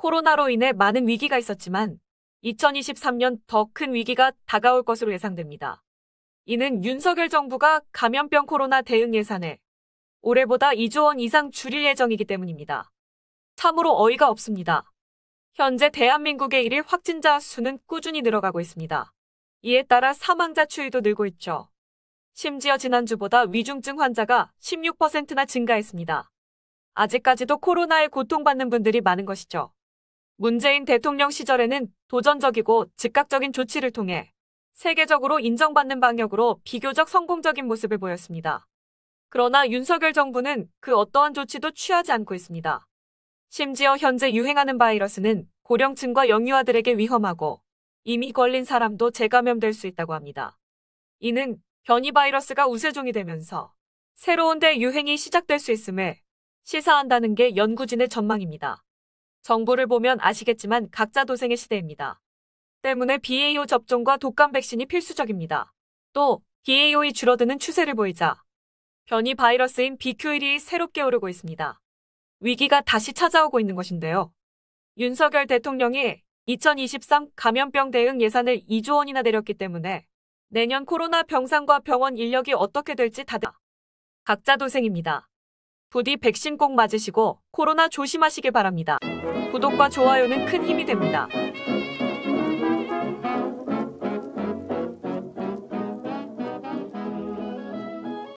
코로나로 인해 많은 위기가 있었지만 2023년 더 큰 위기가 다가올 것으로 예상됩니다. 이는 윤석열 정부가 감염병 코로나 대응 예산을 올해보다 2조 원 이상 줄일 예정이기 때문입니다. 참으로 어이가 없습니다. 현재 대한민국의 1일 확진자 수는 꾸준히 늘어가고 있습니다. 이에 따라 사망자 추이도 늘고 있죠. 심지어 지난주보다 위중증 환자가 16%나 증가했습니다. 아직까지도 코로나에 고통받는 분들이 많은 것이죠. 문재인 대통령 시절에는 도전적이고 즉각적인 조치를 통해 세계적으로 인정받는 방역으로 비교적 성공적인 모습을 보였습니다. 그러나 윤석열 정부는 그 어떠한 조치도 취하지 않고 있습니다. 심지어 현재 유행하는 바이러스는 고령층과 영유아들에게 위험하고 이미 걸린 사람도 재감염될 수 있다고 합니다. 이는 변이 바이러스가 우세종이 되면서 새로운 대유행이 시작될 수 있음을 시사한다는 게 연구진의 전망입니다. 정보를 보면 아시겠지만 각자 도생의 시대입니다. 때문에 BAO 접종과 독감 백신이 필수적입니다. 또 BAO이 줄어드는 추세를 보이자 변이 바이러스인 BQ1이 새롭게 오르고 있습니다. 위기가 다시 찾아오고 있는 것인데요. 윤석열 대통령이 2023 감염병 대응 예산을 2조 원이나 내렸기 때문에 내년 코로나 병상과 병원 인력이 어떻게 될지 다들 각자 도생입니다. 부디 백신 꼭 맞으시고 코로나 조심하시길 바랍니다. 구독과 좋아요는 큰 힘이 됩니다.